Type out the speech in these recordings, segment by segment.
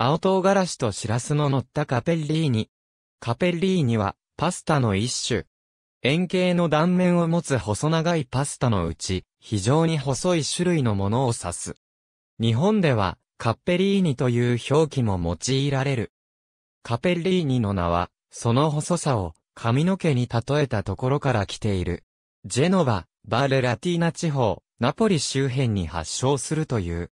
青唐辛子とシラスの乗ったカペッリーニ。カペッリーニは、パスタの一種。円形の断面を持つ細長いパスタのうち、非常に細い種類のものを指す。日本では、カッペリーニという表記も用いられる。カペリーニの名は、その細さを髪の毛に例えたところから来ている。ジェノバ、バーレラティーナ地方、ナポリ周辺に発祥するという。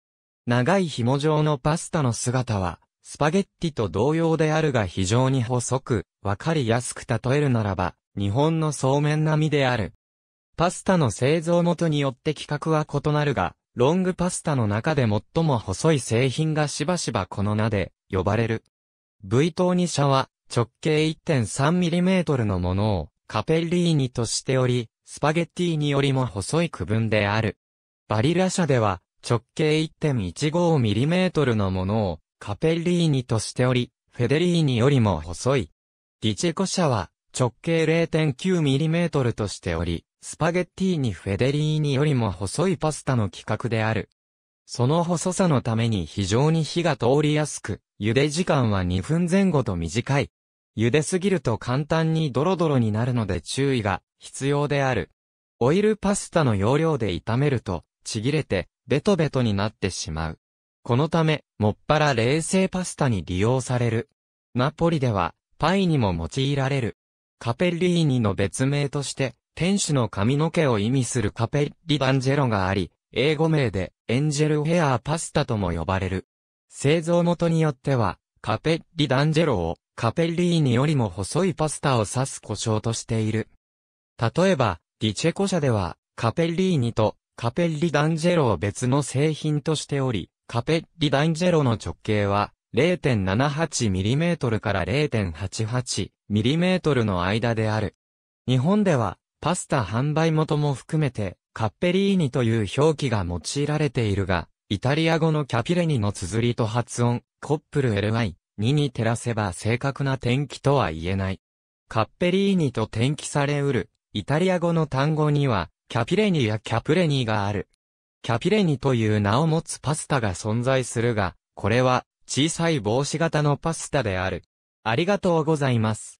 長い紐状のパスタの姿は、スパゲッティと同様であるが非常に細く、わかりやすく例えるならば、日本のそうめん並みである。パスタの製造元によって規格は異なるが、ロングパスタの中で最も細い製品がしばしばこの名で呼ばれる。V 等2社は直径 1.3mm のものをカペリーニとしており、スパゲッティによりも細い区分である。バリラ社では直径 1.15mm のものをカペリーニとしており、フェデリーニよりも細い。ディチェコ社は直径 0.9mm としており、スパゲッティにフェデリーニよりも細いパスタの規格である。その細さのために非常に火が通りやすく、茹で時間は2分前後と短い。茹ですぎると簡単にドロドロになるので注意が必要である。オイルパスタの容量で炒めると、ちぎれて、ベトベトになってしまう。このため、もっぱら冷製パスタに利用される。ナポリでは、パイにも用いられる。カペリーニの別名として、天使の髪の毛を意味するカペリバンジェロがあり、英語名でエンジェルヘアーパスタとも呼ばれる。製造元によっては、カペリダンジェロをカペリーニよりも細いパスタを指す故障としている。例えば、ディチェコ社では、カペリーニとカペッリ・ダンジェロを別の製品としており、カペッリ・ダンジェロの直径は 0.78mm から 0.88mm の間である。日本ではパスタ販売元も含めてカッペリーニという表記が用いられているが、イタリア語のキャピレニの綴りと発音、コップル ly にに照らせば正確な転記とは言えない。カッペリーニと転記されうる、イタリア語の単語には、キャピレニやキャプレニーがある。キャピレニという名を持つパスタが存在するが、これは小さい帽子型のパスタである。ありがとうございます。